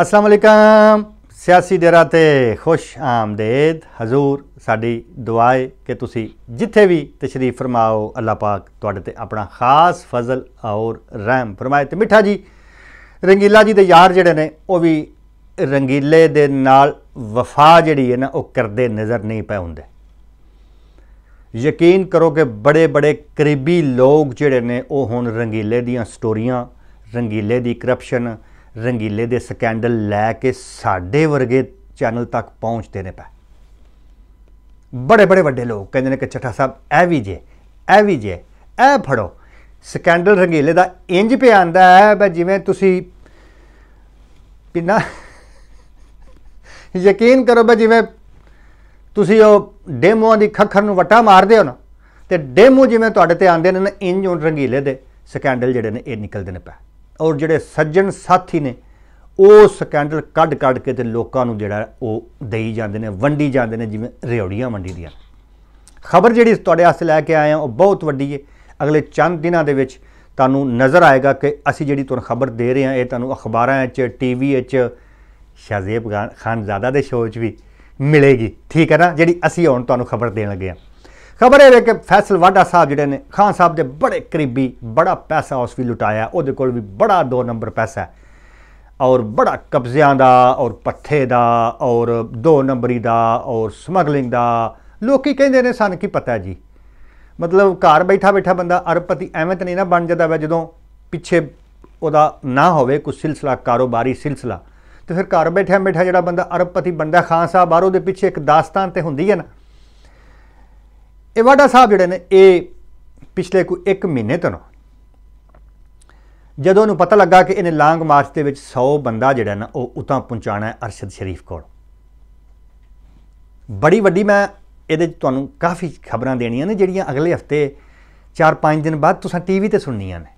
ਅਸਲਾਮ ਅਲੈਕਮ ਸਿਆਸੀ ਡੇਰਾ ਤੇ ਖੁਸ਼ ਆਮਦੇਦ ਹਜ਼ੂਰ ਸਾਡੀ ਦੁਆਏ ਕਿ ਤੁਸੀਂ ਜਿੱਥੇ ਵੀ ਤਸ਼ਰੀਫ ਫਰਮਾਓ ਅੱਲਾਹ ਪਾਕ ਤੁਹਾਡੇ ਤੇ ਆਪਣਾ ਖਾਸ ਫਜ਼ਲ ਔਰ ਰਹਿਮ ਫਰਮਾਏ ਤੇ ਮਿੱਠਾ ਜੀ ਰੰਗੀਲਾ ਜੀ ਦੇ ਯਾਰ ਜਿਹੜੇ ਨੇ ਉਹ ਵੀ ਰੰਗੀਲੇ ਦੇ ਨਾਲ ਵਫਾ ਜਿਹੜੀ ਹੈ ਨਾ ਉਹ ਕਰਦੇ ਨਜ਼ਰ ਨਹੀਂ ਪਏ ਹੁੰਦੇ ਯਕੀਨ ਕਰੋ ਕਿ ਬੜੇ ਬੜੇ ਕਰੀਬੀ ਲੋਕ ਜਿਹੜੇ ਨੇ ਉਹ ਹੁਣ ਰੰਗੀਲੇ ਦੀਆਂ ਸਟੋਰੀਆਂ ਰੰਗੀਲੇ ਦੀ ਕਰਪਸ਼ਨ ਰੰਗੀਲੇ ਦੇ ਸਕੈਂਡਲ ਲੈ ਕੇ ਸਾਡੇ ਵਰਗੇ ਚੈਨਲ ਤੱਕ ਪਹੁੰਚਦੇ ਨੇ ਪੈ ਬੜੇ ਬੜੇ ਵੱਡੇ ਲੋਕ ਕਹਿੰਦੇ ਨੇ ਕਿ ਛੱਠਾ ਸਾਹਿਬ ਐ ਵੀ ਜੇ ਐ ਵੀ ਜੇ ਐ ਫੜੋ ਸਕੈਂਡਲ ਰੰਗੀਲੇ ਦਾ ਇੰਜ ਪਿਆ ਆਂਦਾ ਹੈ ਬਈ ਜਿਵੇਂ ਤੁਸੀਂ ਪਿੰਨਾ ਯਕੀਨ ਕਰੋ ਬਈ ਜਿਵੇਂ ਤੁਸੀਂ ਉਹ ਡੇਮੋਆਂ ਦੀ ਖੱਖਰ ਨੂੰ ਵਟਾ ਮਾਰਦੇ ਹੋ ਨਾ ਤੇ ਡੇਮੋ ਜਿਵੇਂ ਤੁਹਾਡੇ ਤੇ ਆਂਦੇ ਨੇ ਨਾ ਇੰਜ ਰੰਗੀਲੇ ਦੇ ਸਕੈਂਡਲ ਜਿਹੜੇ ਨੇ ਇਹ ਨਿਕਲਦੇ ਨੇ ਪੈ ਔਰ ਜਿਹੜੇ ਸੱਜਣ ਸਾਥੀ ਨੇ ਉਹ ਸਕੈਂਡਲ ਕੱਢ ਕੱਢ ਕੇ ਤੇ ਲੋਕਾਂ ਨੂੰ ਜਿਹੜਾ ਉਹ ਦੇਈ ਜਾਂਦੇ ਨੇ ਵੰਡੀ ਜਾਂਦੇ ਨੇ ਜਿਵੇਂ ਰਿਉੜੀਆਂ ਵੰਡੀ ਦੀਆਂ ਖਬਰ ਜਿਹੜੀ ਤੁਹਾਡੇ ਵਾਸਤੇ ਲੈ ਕੇ ਆਏ ਆ ਉਹ ਬਹੁਤ ਵੱਡੀ ਹੈ ਅਗਲੇ ਚੰਦ ਦਿਨਾਂ ਦੇ ਵਿੱਚ ਤੁਹਾਨੂੰ ਨਜ਼ਰ ਆਏਗਾ ਕਿ ਅਸੀਂ ਜਿਹੜੀ ਤੁਹਾਨੂੰ ਖਬਰ ਦੇ ਰਹੇ ਆ ਇਹ ਤੁਹਾਨੂੰ ਅਖਬਾਰਾਂ 'ਚ ਟੀਵੀ 'ਚ ਸ਼ਾਜ਼ੇਬ ਖਾਨ ਜ਼ਾਦਾ ਦੇ ਸ਼ੋਅ 'ਚ ਵੀ ਮਿਲੇਗੀ ਠੀਕ ਹੈ ਨਾ ਜਿਹੜੀ ਅਸੀਂ ਹੁਣ ਤੁਹਾਨੂੰ ਖਬਰ ਦੇਣ ਲੱਗੇ ਆ ਖਬਰ ਹੈ ਕਿ ਫੈਸਲ ਵਾਡਾ ਸਾਹਿਬ ਜਿਹੜੇ ਨੇ ਖਾਨ ਸਾਹਿਬ ਦੇ ਬੜੇ ਕਰੀਬੀ ਬੜਾ ਪੈਸਾ ਉਸ ਵੀ ਲੁਟਾਇਆ ਉਹਦੇ ਕੋਲ ਵੀ ਬੜਾ ਦੋ ਨੰਬਰ ਪੈਸਾ ਔਰ ਬੜਾ ਕਬਜ਼ਿਆਂ ਦਾ ਔਰ ਪੱਠੇ ਦਾ ਔਰ ਦੋ ਨੰਬਰੀ ਦਾ ਔਰ ਸਮਗਲਿੰਗ ਦਾ ਲੋਕੀ ਕਹਿੰਦੇ ਨੇ ਸਾਨੂੰ ਕੀ ਪਤਾ ਜੀ ਮਤਲਬ ਘਰ ਬੈਠਾ ਬੈਠਾ ਬੰਦਾ ਅਰਬਪਤੀ ਐਵੇਂ ਤਾਂ ਨਹੀਂ ਨਾ ਬਣ ਜਾਂਦਾ ਵਾ ਜਦੋਂ ਪਿੱਛੇ ਉਹਦਾ ਨਾ ਹੋਵੇ ਕੋਈ ਸਿਲਸਿਲਾ ਕਾਰੋਬਾਰੀ ਸਿਲਸਿਲਾ ਤੇ ਫਿਰ ਘਰ ਬੈਠਿਆ ਬੈਠਾ ਜਿਹੜਾ ਬੰਦਾ ਅਰਬਪਤੀ ਬੰਦਾ ਖਾਨ ਸਾਹਿਬ ਬਾਹਰੋਂ ਦੇ ਪਿੱਛੇ ਇੱਕ ਦਾਸਤਾਨ ਤੇ ਹੁੰਦੀ ਹੈ ਨਾ ਇਹ ਵਾਡਾ ਸਾਹਿਬ ਜਿਹੜੇ ਨੇ ਇਹ ਪਿਛਲੇ ਕੋ 1 ਮਹੀਨੇ ਤੋਂ ਜਦੋਂ ਨੂੰ ਪਤਾ ਲੱਗਾ ਕਿ ਇਹਨੇ ਲਾਂਗ ਮਾਰਚ ਦੇ ਵਿੱਚ 100 ਬੰਦਾ ਜਿਹੜਾ ਨਾ ਉਹ ਉਤਾਂ ਪਹੁੰਚਾਣਾ ਹੈ ਅਰਸ਼ਦ ਸ਼ਰੀਫ ਕੋਲ ਬੜੀ ਵੱਡੀ ਮੈਂ ਇਹਦੇ ਤੁਹਾਨੂੰ ਕਾਫੀ ਖਬਰਾਂ ਦੇਣੀਆਂ ਨੇ ਜਿਹੜੀਆਂ ਅਗਲੇ ਹਫਤੇ 4-5 ਦਿਨ ਬਾਅਦ ਤੁਸੀਂ ਟੀਵੀ ਤੇ ਸੁਣਨੀਆਂ ਨੇ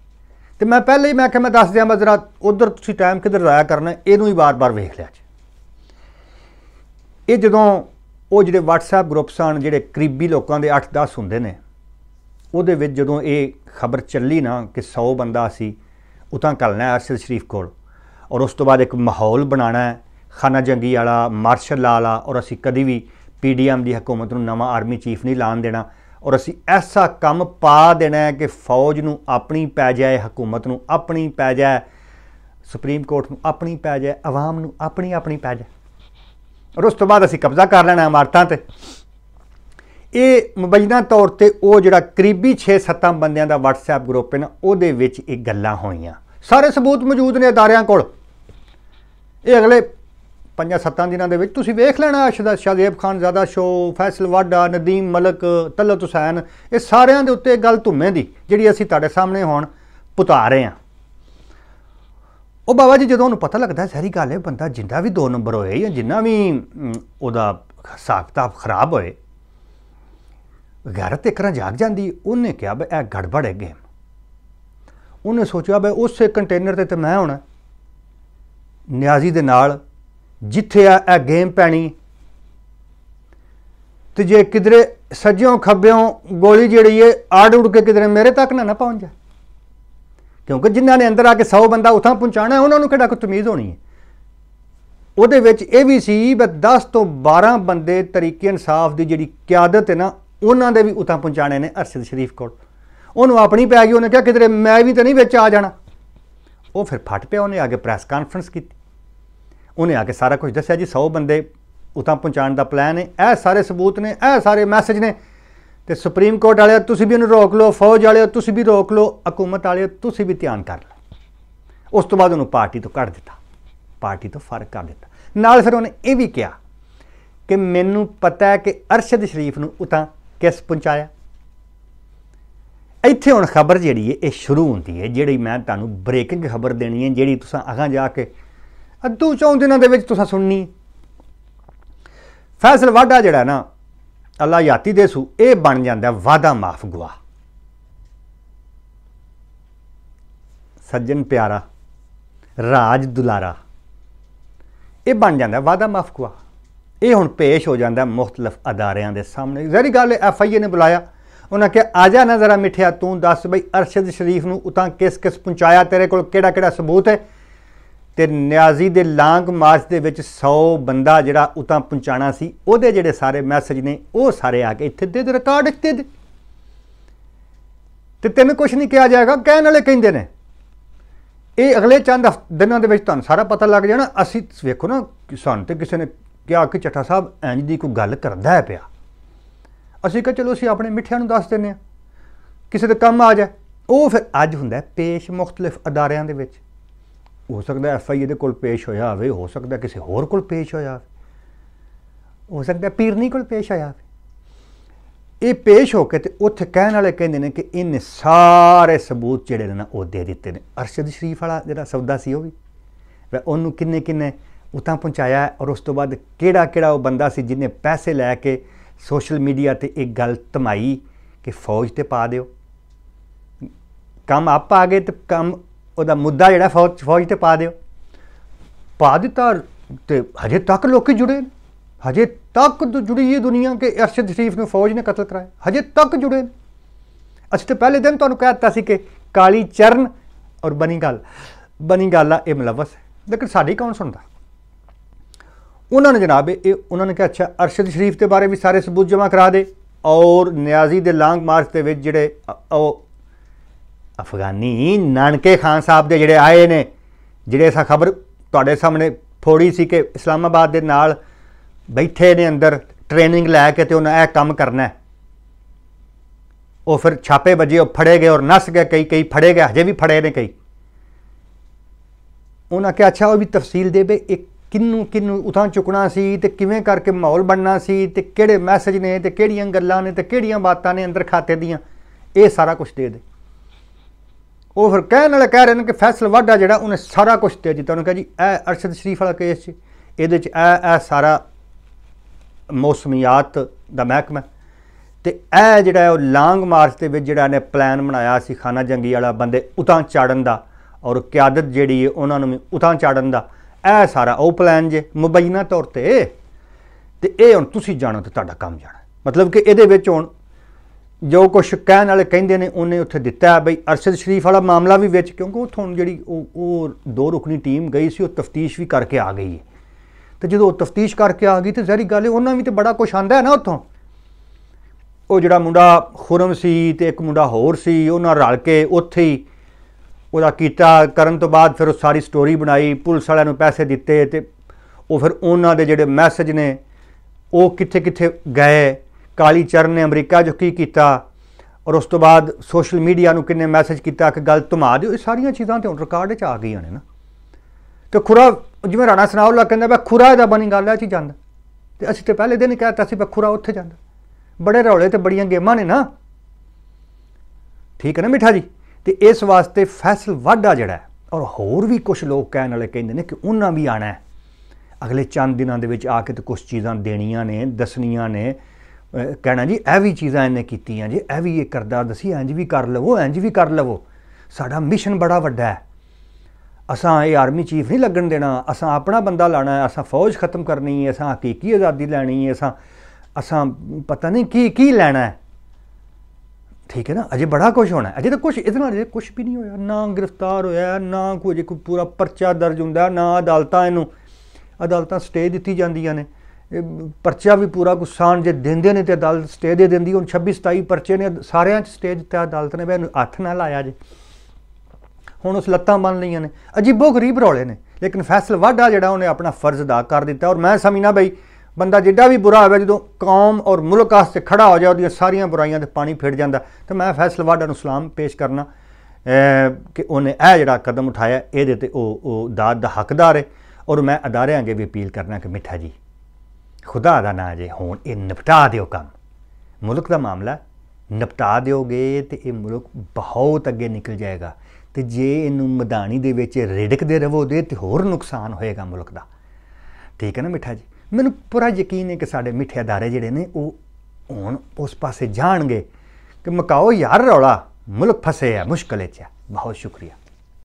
ਤੇ ਮੈਂ ਪਹਿਲੇ ਹੀ ਮੈਂ ਕਿਹਾ ਮੈਂ ਦੱਸ ਦਿਆਂ ਮੈਂ ਜ਼ਰਾ ਉਧਰ ਤੁਸੀਂ ਟਾਈਮ ਕਿਧਰ ਲਾਇਆ ਕਰਨਾ ਇਹਨੂੰ ਹੀ ਬਾਰ-ਬਾਰ ਵੇਖ ਲਿਆ ਜੀ ਇਹ ਜਦੋਂ ਉਹ ਜਿਹੜੇ WhatsApp ਗਰੁੱਪਸ ਹਨ ਜਿਹੜੇ ਕਰੀਬੀ ਲੋਕਾਂ ਦੇ 8-10 ਹੁੰਦੇ ਨੇ ਉਹਦੇ ਵਿੱਚ ਜਦੋਂ ਇਹ ਖਬਰ ਚੱਲੀ ਨਾ ਕਿ 100 ਬੰਦਾ ਸੀ ਉਹ ਤਾਂ ਕੱਲਣਾ ਅਰਸ਼ਦ ਸ਼ਰੀਫ ਕੋਲ ਔਰ ਉਸ ਤੋਂ ਬਾਅਦ ਇੱਕ ਮਾਹੌਲ ਬਣਾਣਾ ਹੈ ਖਾਨਾ ਜੰਗੀ ਵਾਲਾ ਮਾਰਸ਼ਲ ਲਾ ਵਾਲਾ ਔਰ ਅਸੀਂ ਕਦੀ ਵੀ ਪੀਡੀਐਮ ਦੀ ਹਕੂਮਤ ਨੂੰ ਨਵਾਂ ਆਰਮੀ ਚੀਫ ਨਹੀਂ ਲਾਣ ਦੇਣਾ ਔਰ ਅਸੀਂ ਐਸਾ ਕੰਮ ਪਾ ਦੇਣਾ ਕਿ ਫੌਜ ਨੂੰ ਆਪਣੀ ਪੈ ਜਾਏ ਹਕੂਮਤ ਨੂੰ ਆਪਣੀ ਪੈ ਜਾਏ ਸੁਪਰੀਮ ਕੋਰਟ ਨੂੰ ਆਪਣੀ ਪੈ ਜਾਏ ਆਵਾਮ ਨੂੰ ਆਪਣੀ ਆਪਣੀ ਪੈ ਜਾਏ ਔਰ ਉਸ ਤੋਂ ਬਾਅਦ ਅਸੀਂ ਕਬਜ਼ਾ ਕਰ ਲੈਣਾ ਇਮਾਰਤਾਂ ਤੇ ਇਹ ਮਬਈਨਾ ਤੌਰ ਤੇ ਉਹ ਜਿਹੜਾ ਕਰੀਬੀ 6-7 ਬੰਦਿਆਂ ਦਾ WhatsApp ਗਰੁੱਪ ਹੈ ਨਾ ਉਹਦੇ ਵਿੱਚ ਇਹ ਗੱਲਾਂ ਹੋਈਆਂ ਸਾਰੇ ਸਬੂਤ ਮੌਜੂਦ ਨੇ ਅਦਾਰਿਆਂ ਕੋਲ ਇਹ ਅਗਲੇ 5-7 ਦਿਨਾਂ ਦੇ ਵਿੱਚ ਤੁਸੀਂ ਵੇਖ ਲੈਣਾ ਅਸ਼ਦਾ ਸ਼ਾਦੀਬ ਖਾਨ ਜ਼ਿਆਦਾ ਸ਼ੋ ਫੈਸਲ ਵਾਡਾ ਨਦੀਮ ਮਲਕ ਤਲਤ ਹੁਸੈਨ ਇਹ ਸਾਰਿਆਂ ਦੇ ਉੱਤੇ ਗੱਲ ਧੁੰਮੇ ਦੀ ਜਿਹੜੀ ਅਸੀਂ ਤੁਹਾਡੇ ਸਾਹਮਣੇ ਹੁਣ ਪੁਤਾ ਰਹੇ ਹਾਂ ਉਹ ਬਾਬਾ ਜੀ ਜਦੋਂ ਉਹਨੂੰ ਪਤਾ ਲੱਗਦਾ ਸਾਰੀ ਗੱਲ ਹੈ ਬੰਦਾ ਜਿੰਦਾ ਵੀ ਦੋ ਨੰਬਰ ਹੋਏ ਜਾਂ ਜਿੰਨਾ ਵੀ ਉਹਦਾ ਸਾਖਤਾ ਖਰਾਬ ਹੋਏ ਗੈਰਤ ਰਾਂ ਜਾਗ ਜਾਂਦੀ ਉਹਨੇ ਕਿਹਾ ਬਈ ਇਹ ਗੜਬੜ ਹੈ ਗੇਮ ਉਹਨੇ ਸੋਚਿਆ ਬਈ ਉਸੇ ਕੰਟੇਨਰ ਤੇ ਤੇ ਮੈਂ ਹੋਣਾ ਨਿਆਜ਼ੀ ਦੇ ਨਾਲ ਜਿੱਥੇ ਆ ਇਹ ਗੇਮ ਪੈਣੀ ਤੇ ਜੇ ਕਿਧਰੇ ਸੱਜਿਓਂ ਖੱਬਿਓਂ ਗੋਲੀ ਜਿਹੜੀ ਏ ਆੜ ਉੜ ਕੇ ਕਿਧਰੇ ਮੇਰੇ ਤੱਕ ਨਾ ਨਾ ਪਹੁੰਚ ਜਾ ਕਿਉਂਕਿ ਜਿਨ੍ਹਾਂ ਨੇ ਅੰਦਰ ਆ ਕੇ 100 ਬੰਦਾ ਉਥਾਂ ਪਹੁੰਚਾਣਾ ਉਹਨਾਂ ਨੂੰ ਕਿਹੜਾ ਕੋ ਤਮੀਜ਼ ਹੋਣੀ ਹੈ ਉਹਦੇ ਵਿੱਚ ਇਹ ਵੀ ਸੀ ਬਸ 10 ਤੋਂ 12 ਬੰਦੇ ਤਰੀਕੇ ਇਨਸਾਫ ਦੀ ਜਿਹੜੀ ਕਿਆਦਤ ਹੈ ਨਾ ਉਹਨਾਂ ਦੇ ਵੀ ਉਥਾਂ ਪਹੁੰਚਾਣੇ ਨੇ ਅਰਸ਼ਦ ਸ਼ਰੀਫ ਕੋਲ ਉਹਨੂੰ ਆਪਣੀ ਪੈ ਗਈ ਉਹਨੇ ਕਿਹਾ ਕਿਧਰੇ ਮੈਂ ਵੀ ਤਾਂ ਨਹੀਂ ਵਿੱਚ ਆ ਜਾਣਾ ਉਹ ਫਿਰ ਫਟ ਪਿਆ ਉਹਨੇ ਆ ਕੇ ਪ੍ਰੈਸ ਕਾਨਫਰੰਸ ਕੀਤੀ ਉਹਨੇ ਆ ਕੇ ਸਾਰਾ ਕੁਝ ਦੱਸਿਆ ਜੀ 100 ਬੰਦੇ ਉਥਾਂ ਪਹੁੰਚਾਣ ਦਾ ਪਲਾਨ ਹੈ ਇਹ ਸਾਰੇ ਸਬੂਤ ਨੇ ਇਹ ਸਾਰੇ ਮੈਸੇਜ ਨੇ ਤੇ ਸੁਪਰੀਮ ਕੋਰਟ ਵਾਲਿਓ ਤੁਸੀਂ ਵੀ ਉਹਨੂੰ ਰੋਕ ਲਓ ਫੌਜ ਵਾਲਿਓ ਤੁਸੀਂ ਵੀ ਰੋਕ ਲਓ ਹਕੂਮਤ ਵਾਲਿਓ ਤੁਸੀਂ ਵੀ ਧਿਆਨ ਕਰ ਲਓ ਉਸ ਤੋਂ ਬਾਅਦ ਉਹਨੂੰ ਪਾਰਟੀ ਤੋਂ ਕੱਢ ਦਿੱਤਾ ਪਾਰਟੀ ਤੋਂ ਫਰਕ ਕਰ ਦਿੱਤਾ ਨਾਲ ਫਿਰ ਉਹਨੇ ਇਹ ਵੀ ਕਿਹਾ ਕਿ ਮੈਨੂੰ ਪਤਾ ਹੈ ਕਿ ਅਰਸ਼ਦ ਸ਼ਰੀਫ ਨੂੰ ਉਤਾਂ ਕਿਸ ਪਹੁੰਚਾਇਆ ਇੱਥੇ ਹੁਣ ਖਬਰ ਜਿਹੜੀ ਹੈ ਇਹ ਸ਼ੁਰੂ ਹੁੰਦੀ ਹੈ ਜਿਹੜੀ ਮੈਂ ਤੁਹਾਨੂੰ ਬ੍ਰੇਕਿੰਗ ਖਬਰ ਦੇਣੀ ਹੈ ਜਿਹੜੀ ਤੁਸੀਂ ਅਗਾਂ ਜਾ ਕੇ ਅੱਧੂ ਚੌਂ ਦਿਨਾਂ ਦੇ ਵਿੱਚ ਤੁਸੀਂ ਸੁਣਨੀ ਫੈਸਲ ਵਾਡਾ ਜਿਹੜਾ ਨਾ ਅੱਲਾ ਯਾਤੀ ਦੇਸੂ ਇਹ ਬਣ ਜਾਂਦਾ ਵਾਦਾ ਮਾਫ ਗਵਾ ਸੱਜਣ ਪਿਆਰਾ ਰਾਜ ਦੁਲਾਰਾ ਇਹ ਬਣ ਜਾਂਦਾ ਵਾਦਾ ਮਾਫ ਗਵਾ ਇਹ ਹੁਣ ਪੇਸ਼ ਹੋ ਜਾਂਦਾ ਮੁxtਲਫ ਅਦਾਰਿਆਂ ਦੇ ਸਾਹਮਣੇ ਜ਼ਰੀ ਗੱਲ ਐਫ ਆਈ ਨੇ ਬੁਲਾਇਆ ਉਹਨਾਂ ਕਿ ਆ ਜਾ ਨਾ ਜ਼ਰਾ ਮਿੱਠਿਆ ਤੂੰ ਦੱਸ ਬਈ ਅਰਸ਼ਦ ਸ਼ਰੀਫ ਨੂੰ ਉਤਾਂ ਕਿਸ ਕਿਸ ਪਹੁੰਚਾਇਆ ਤੇਰੇ ਕੋਲ ਕਿਹੜਾ ਕਿਹੜਾ ਸਬੂਤ ਹੈ ਤੇ ਨਿਆਜ਼ੀ ਦੇ ਲਾਂਗ ਮਾਰਚ ਦੇ ਵਿੱਚ 100 ਬੰਦਾ ਜਿਹੜਾ ਉਤਾਂ ਪਹੁੰਚਾਣਾ ਸੀ ਉਹਦੇ ਜਿਹੜੇ ਸਾਰੇ ਮੈਸੇਜ ਨੇ ਉਹ ਸਾਰੇ ਆ ਕੇ ਇੱਥੇ ਦੇ ਰਿਕਾਰਡ ਤੇ ਦੇ ਤੇ ਤੈਨੂੰ ਕੁਝ ਨਹੀਂ ਕਿਹਾ ਜਾਏਗਾ ਕਹਿਣ ਵਾਲੇ ਕਹਿੰਦੇ ਨੇ ਇਹ ਅਗਲੇ ਚੰਦ ਦਿਨਾਂ ਦੇ ਵਿੱਚ ਤੁਹਾਨੂੰ ਸਾਰਾ ਪਤਾ ਲੱਗ ਜਾਣਾ ਅਸੀਂ ਵੇਖੋ ਨਾ ਕਿਸਾਨ ਤੇ ਕਿਸੇ ਨੇ ਕਿਹਾ ਕਿ ਚੱਠਾ ਸਾਹਿਬ ਇੰਜ ਦੀ ਕੋਈ ਗੱਲ ਕਰਦਾ ਹੈ ਪਿਆ ਅਸੀਂ ਕਿਹਾ ਚਲੋ ਅਸੀਂ ਆਪਣੇ ਮਿੱਠਿਆਂ ਨੂੰ ਦੱਸ ਦਿੰਨੇ ਆ ਕਿਸੇ ਦੇ ਕੰਮ ਆ ਜਾ ਉਹ ਫਿਰ ਅੱਜ ਹੁੰਦਾ ਪੇਸ਼ ਮੁxtਲਫ ਅਦਾਰਿਆਂ ਦੇ ਵਿੱਚ ਹੋ ਸਕਦਾ ਐਫ ਆਈ ਦੇ ਕੋਲ ਪੇਸ਼ ਹੋਇਆ ਹੋਵੇ ਹੋ ਸਕਦਾ ਕਿਸੇ ਹੋਰ ਕੋਲ ਪੇਸ਼ ਹੋਇਆ ਹੋਵੇ ਹੋ ਸਕਦਾ ਪੀਰਨੀ ਕੋਲ ਪੇਸ਼ ਆਇਆ ਹੋਵੇ ਇਹ ਪੇਸ਼ ਹੋ ਕੇ ਤੇ ਉੱਥੇ ਕਹਿਣ ਵਾਲੇ ਕਹਿੰਦੇ ਨੇ ਕਿ ਇਹਨੇ ਸਾਰੇ ਸਬੂਤ ਜਿਹੜੇ ਨੇ ਉਹ ਦੇ ਦਿੱਤੇ ਨੇ ਅਰਸ਼ਦ ਸ਼ਰੀਫ ਵਾਲਾ ਜਿਹੜਾ ਸੌਦਾ ਸੀ ਉਹ ਵੀ ਵੇ ਉਹਨੂੰ ਕਿੰਨੇ ਕਿੰਨੇ ਉਤਾਂ ਪਹੁੰਚਾਇਆ ਔਰ ਉਸ ਤੋਂ ਬਾਅਦ ਕਿਹੜਾ ਕਿਹੜਾ ਉਹ ਬੰਦਾ ਸੀ ਜਿਹਨੇ ਪੈਸੇ ਲੈ ਕੇ ਸੋਸ਼ਲ ਮੀਡੀਆ ਤੇ ਇੱਕ ਗੱਲ ਧਮਾਈ ਕਿ ਫੌਜ ਤੇ ਪਾ ਦਿਓ ਕੰਮ ਆਪ ਆ ਗਏ ਤੇ ਕੰਮ ਉਹਦਾ ਮੁੱਦਾ ਜਿਹੜਾ ਫੌਜ ਫੌਜ ਤੇ ਪਾ ਦਿਓ ਪਾ ਦਿੱਤਾ ਤੇ ਹਜੇ ਤੱਕ ਲੋਕੀ ਜੁੜੇ ਹਜੇ ਤੱਕ ਜੁੜੀ ਇਹ ਦੁਨੀਆ ਕਿ ਅਰਸ਼ਦ ਸ਼ਰੀਫ ਨੂੰ ਫੌਜ ਨੇ ਕਤਲ ਕਰਾਇਆ ਹਜੇ ਤੱਕ ਜੁੜੇ ਅਸੀਂ ਤੇ ਪਹਿਲੇ ਦਿਨ ਤੁਹਾਨੂੰ ਕਹਿ ਦਿੱਤਾ ਸੀ ਕਿ ਕਾਲੀ ਚਰਨ ਔਰ ਬਣੀ ਗੱਲ ਗੱਲ ਆ ਇਹ ਮਲਵਸ ਹੈ ਲੇਕਿਨ ਸਾਡੀ ਕੌਣ ਸੁਣਦਾ ਉਹਨਾਂ ਨੇ ਜਨਾਬ ਇਹ ਉਹਨਾਂ ਨੇ ਕਿਹਾ ਅੱਛਾ ਅਰਸ਼ਦ ਸ਼ਰੀਫ ਦੇ ਬਾਰੇ ਵੀ ਸਾਰੇ ਸਬੂਤ ਜਮ੍ਹਾਂ ਕਰਾ ਦੇ ਔਰ ਨਿਆਜ਼ੀ ਦੇ ਲਾਂਗ ਮਾਰਚ ਦੇ ਵਿੱਚ ਜਿਹੜੇ ਉਹ ਅਫਗਾਨੀ ਨਾਨਕੇ ਖਾਨ ਸਾਹਿਬ ਦੇ ਜਿਹੜੇ ਆਏ ਨੇ ਜਿਹੜੇ ਸਾ ਖਬਰ ਤੁਹਾਡੇ ਸਾਹਮਣੇ ਥੋੜੀ ਸੀ ਕਿ ਇਸਲਾਮਾਬਾਦ ਦੇ ਨਾਲ ਬੈਠੇ ਨੇ ਅੰਦਰ ਟ੍ਰੇਨਿੰਗ ਲੈ ਕੇ ਤੇ ਉਹਨਾਂ ਇਹ ਕੰਮ ਕਰਨਾ ਉਹ ਫਿਰ ਛਾਪੇ ਵਜੇ ਉਹ ਫੜੇ ਗਏ ਔਰ ਨਸ ਗਏ ਕਈ ਕਈ ਫੜੇ ਗਏ ਹਜੇ ਵੀ ਫੜੇ ਨੇ ਕਈ ਉਹਨਾਂ ਕਿਹਾ ਅੱਛਾ ਉਹ ਵੀ ਤਫਸੀਲ ਦੇ ਬੇ ਇੱਕ ਕਿੰਨੂੰ ਕਿੰਨੂੰ ਉਥਾਂ ਚੁਕਣਾ ਸੀ ਤੇ ਕਿਵੇਂ ਕਰਕੇ ਮਾਹੌਲ ਬਣਨਾ ਸੀ ਤੇ ਕਿਹੜੇ ਮੈਸੇਜ ਨੇ ਤੇ ਕਿਹੜੀਆਂ ਗੱਲਾਂ ਨੇ ਤੇ ਕਿਹੜੀਆਂ ਬਾਤਾਂ ਨੇ ਅੰਦਰ ਖਾਤੇ ਦੀਆਂ ਇਹ ਸਾਰਾ ਕੁਝ ਦੇ ਦੇ ਉਹ ਫਿਰ ਕਹਿਣ ਵਾਲੇ ਕਹਿ ਰਹੇ ਨੇ ਕਿ ਫੈਸਲ ਵਾਡਾ ਜਿਹੜਾ ਉਹਨੇ ਸਾਰਾ ਕੁਝ ਤੇ ਦਿੱਤਾ ਉਹਨੇ ਕਿਹਾ ਜੀ ਇਹ ਅਰਸ਼ਦ ਸ਼ਰੀਫ ਵਾਲਾ ਕੇਸ ਚ ਇਹਦੇ ਚ ਇਹ ਇਹ ਸਾਰਾ ਮੌਸਮੀਆਤ ਦਾ ਮਹਿਕਮਾ ਤੇ ਇਹ ਜਿਹੜਾ ਉਹ ਲਾਂਗ ਮਾਰਚ ਦੇ ਵਿੱਚ ਜਿਹੜਾ ਨੇ ਪਲਾਨ ਬਣਾਇਆ ਸੀ ਖਾਨਾ ਜੰਗੀ ਵਾਲਾ ਬੰਦੇ ਉਤਾਂ ਚਾੜਨ ਦਾ ਔਰ ਕਿਆਦਤ ਜਿਹੜੀ ਹੈ ਉਹਨਾਂ ਨੂੰ ਉਤਾਂ ਚਾੜਨ ਦਾ ਇਹ ਸਾਰਾ ਉਹ ਪਲਾਨ ਜੇ ਮੁਬੈਨਾ ਤੌਰ ਤੇ ਤੇ ਇਹ ਹੁਣ ਤੁਸੀਂ ਜਾਣੋ ਤੇ ਤੁਹਾਡਾ ਕੰਮ ਜਾਣਾ ਮਤਲਬ ਕਿ ਇਹਦੇ ਵਿੱਚ ਹੁਣ ਜੋ ਕੁਝ ਕਹਿਣ ਵਾਲੇ ਕਹਿੰਦੇ ਨੇ ਉਹਨੇ ਉੱਥੇ ਦਿੱਤਾ ਬਈ ਅਰਸ਼ਦ ਸ਼ਰੀਫ ਵਾਲਾ ਮਾਮਲਾ ਵੀ ਵਿੱਚ ਕਿਉਂਕਿ ਉਥੋਂ ਜਿਹੜੀ ਉਹ ਉਹ ਦੋ ਰੁਕਨੀ ਟੀਮ ਗਈ ਸੀ ਉਹ ਤਫਤੀਸ਼ ਵੀ ਕਰਕੇ ਆ ਗਈ ਹੈ ਤੇ ਜਦੋਂ ਉਹ ਤਫਤੀਸ਼ ਕਰਕੇ ਆ ਗਈ ਤੇ ਜ਼ਹਿਰੀ ਗੱਲ ਹੈ ਉਹਨਾਂ ਵੀ ਤੇ ਬੜਾ ਕੁਝ ਆਂਦਾ ਹੈ ਨਾ ਉਥੋਂ ਉਹ ਜਿਹੜਾ ਮੁੰਡਾ ਖੁਰਮ ਸੀ ਤੇ ਇੱਕ ਮੁੰਡਾ ਹੋਰ ਸੀ ਉਹਨਾਂ ਰਲ ਕੇ ਉੱਥੇ ਹੀ ਉਹਦਾ ਕੀਤਾ ਕਰਨ ਤੋਂ ਬਾਅਦ ਫਿਰ ਉਹ ਸਾਰੀ ਸਟੋਰੀ ਬਣਾਈ ਪੁਲਿਸ ਵਾਲਿਆਂ ਨੂੰ ਪੈਸੇ ਦਿੱਤੇ ਤੇ ਉਹ ਫਿਰ ਉਹਨਾਂ ਦੇ ਜਿਹੜੇ ਮੈਸੇਜ ਨੇ ਉਹ ਕਿੱਥੇ ਕਿੱਥੇ ਗਏ ਕਾਲੀ ਚਰਨ ਨੇ ਅਮਰੀਕਾ ਜੋ ਕੀ ਕੀਤਾ ਔਰ ਉਸ ਤੋਂ ਬਾਅਦ ਸੋਸ਼ਲ ਮੀਡੀਆ ਨੂੰ ਕਿੰਨੇ ਮੈਸੇਜ ਕੀਤਾ ਕਿ ਗੱਲ ਧਮਾ ਦਿਓ ਇਹ ਸਾਰੀਆਂ ਚੀਜ਼ਾਂ ਤੇ ਹੁਣ ਰਿਕਾਰਡ 'ਚ ਆ ਗਈਆਂ ਨੇ ਨਾ ਤੇ ਖੁਰਾ ਜਿਵੇਂ ਰਾਣਾ ਸਨਾਉਲਾ ਕਹਿੰਦਾ ਬਈ ਖੁਰਾ ਦਾ ਬਣੀ ਗੱਲ ਹੈ ਚੀ ਜਾਂਦਾ ਤੇ ਅਸੀਂ ਤੇ ਪਹਿਲੇ ਦਿਨ ਕਹਿਤਾ ਸੀ ਬਈ ਖੁਰਾ ਉੱਥੇ ਜਾਂਦਾ ਬੜੇ ਰੌਲੇ ਤੇ ਬੜੀਆਂ ਗੇਮਾਂ ਨੇ ਨਾ ਠੀਕ ਹੈ ਨਾ ਮਿੱਠਾ ਜੀ ਤੇ ਇਸ ਵਾਸਤੇ ਫੈਸਲ ਵੱਡਾ ਜਿਹੜਾ ਔਰ ਹੋਰ ਵੀ ਕੁਝ ਲੋਕ ਕਹਿਣ ਵਾਲੇ ਕਹਿੰਦੇ ਨੇ ਕਿ ਉਹਨਾਂ ਵੀ ਆਣਾ ਹੈ ਅਗਲੇ ਚੰਦ ਦਿਨਾਂ ਦੇ ਵਿੱਚ ਆ ਕੇ ਤੇ ਕੁਝ ਚੀਜ਼ਾਂ ਦੇਣੀਆਂ ਨੇ ਦੱਸਣੀਆਂ ਨੇ ਕਹਿਣਾ ਜੀ ਇਹ ਵੀ ਚੀਜ਼ਾਂ ਇਹਨੇ ਕੀਤੀਆਂ ਜੀ ਇਹ ਵੀ ਇਹ ਕਰਦਾ ਦਸੀ ਇੰਜ ਵੀ ਕਰ ਲਵੋ ਇੰਜ ਵੀ ਕਰ ਲਵੋ ਸਾਡਾ ਮਿਸ਼ਨ ਬੜਾ ਵੱਡਾ ਹੈ ਅਸਾਂ ਇਹ ਆਰਮੀ ਚੀਫ ਨਹੀਂ ਲੱਗਣ ਦੇਣਾ ਅਸਾਂ ਆਪਣਾ ਬੰਦਾ ਲਾਣਾ ਹੈ ਅਸਾਂ ਫੌਜ ਖਤਮ ਕਰਨੀ ਹੈ ਅਸਾਂ ਹਕੀਕੀ ਆਜ਼ਾਦੀ ਲੈਣੀ ਹੈ ਅਸਾਂ ਅਸਾਂ ਪਤਾ ਨਹੀਂ ਕੀ ਕੀ ਲੈਣਾ ਹੈ ਠੀਕ ਹੈ ਨਾ ਅਜੇ ਬੜਾ ਕੁਝ ਹੋਣਾ ਹੈ ਅਜੇ ਤਾਂ ਕੁਝ ਇਤਨਾ ਜੇ ਅਜੇ ਕੁਝ ਵੀ ਨਹੀਂ ਹੋਇਆ ਨਾ ਗ੍ਰਿਫਤਾਰ ਹੋਇਆ ਨਾ ਕੋਈ ਕੋਈ ਪੂਰਾ ਪਰਚਾ ਦਰਜ ਹੁੰਦਾ ਨਾ ਅਦਾਲਤਾਂ ਇਹਨੂੰ ਅਦਾਲਤਾਂ ਸਟੇ ਦਿੱਤੀ ਜਾਂਦੀਆਂ ਨੇ ਪਰਚਾ ਵੀ ਪੂਰਾ ਗੁਸਾਨ ਜੇ ਦਿੰਦੇ ਨੇ ਤੇ ਅਦਾਲਤ ਸਟੇ ਦੇ ਦਿੰਦੀ ਹੁਣ 26 27 ਪਰਚੇ ਨੇ ਸਾਰਿਆਂ 'ਚ ਸਟੇਜ ਤੇ ਅਦਾਲਤ ਨੇ ਬੈਨ ਹੱਥ ਨਾਲ ਆਇਆ ਜੇ ਹੁਣ ਉਸ ਲੱਤਾਂ ਬੰਨ ਲਈਆਂ ਨੇ ਅਜੀਬੋ ਗਰੀਬ ਰੌਲੇ ਨੇ ਲੇਕਿਨ ਫੈਸਲ ਵਾਢਾ ਜਿਹੜਾ ਉਹਨੇ ਆਪਣਾ ਫਰਜ਼ ਅਦਾ ਕਰ ਦਿੱਤਾ ਔਰ ਮੈਂ ਸਮਝਣਾ ਬਈ ਬੰਦਾ ਜਿੱਡਾ ਵੀ ਬੁਰਾ ਹੋਵੇ ਜਦੋਂ ਕੌਮ ਔਰ ਮੁਲਕ ਆਸਤੇ ਖੜਾ ਹੋ ਜਾਏ ਉਹਦੀਆਂ ਸਾਰੀਆਂ ਬੁਰਾਈਆਂ ਤੇ ਪਾਣੀ ਫੇੜ ਜਾਂਦਾ ਤੇ ਮੈਂ ਫੈਸਲ ਵਾਢਾ ਨੂੰ ਸਲਾਮ ਪੇਸ਼ ਕਰਨਾ ਕਿ ਉਹਨੇ ਇਹ ਜਿਹੜਾ ਕਦਮ ਉਠਾਇਆ ਇਹਦੇ ਤੇ ਉਹ ਉਹ ਦਾਦ ਦਾ ਹੱਕਦਾਰ ਹੈ ਔਰ ਮੈਂ ਅਦਾਰਿਆਂ ਅੱਗੇ ਵੀ ਅਪੀਲ ਕਰਨਾ ਕਿ ਮਿੱਠਾ ਜੀ ਖੁਦਾ ਦਾ ਨਾਂ ਜੇ ਹੋਣ ਇਹ ਨਿਪਟਾ ਦਿਓ ਕੰਮ ਮੁਲਕ ਦਾ ਮਾਮਲਾ ਨਿਪਟਾ ਦਿਓਗੇ ਤੇ ਇਹ ਮੁਲਕ ਬਹੁਤ ਅੱਗੇ ਨਿਕਲ ਜਾਏਗਾ ਤੇ ਜੇ ਇਹਨੂੰ ਮਦਾਨੀ ਦੇ ਵਿੱਚ ਰਿੜਕਦੇ ਰਹੋਗੇ ਤੇ ਹੋਰ ਨੁਕਸਾਨ ਹੋਏਗਾ ਮੁਲਕ ਦਾ ਠੀਕ ਹੈ ਨਾ ਮਿੱਠਾ ਜੀ ਮੈਨੂੰ ਪੂਰਾ ਯਕੀਨ ਹੈ ਕਿ ਸਾਡੇ ਮਿੱਠੇ ਅਦਾਰੇ ਜਿਹੜੇ ਨੇ ਉਹ ਹੁਣ ਉਸ ਪਾਸੇ ਜਾਣਗੇ ਕਿ ਮਕਾਓ ਯਾਰ ਰੌਲਾ ਮੁਲਕ ਫਸੇ ਹੈ ਮੁਸ਼ਕਲੇ 'ਚ ਬਹੁਤ ਸ਼ੁਕਰੀਆ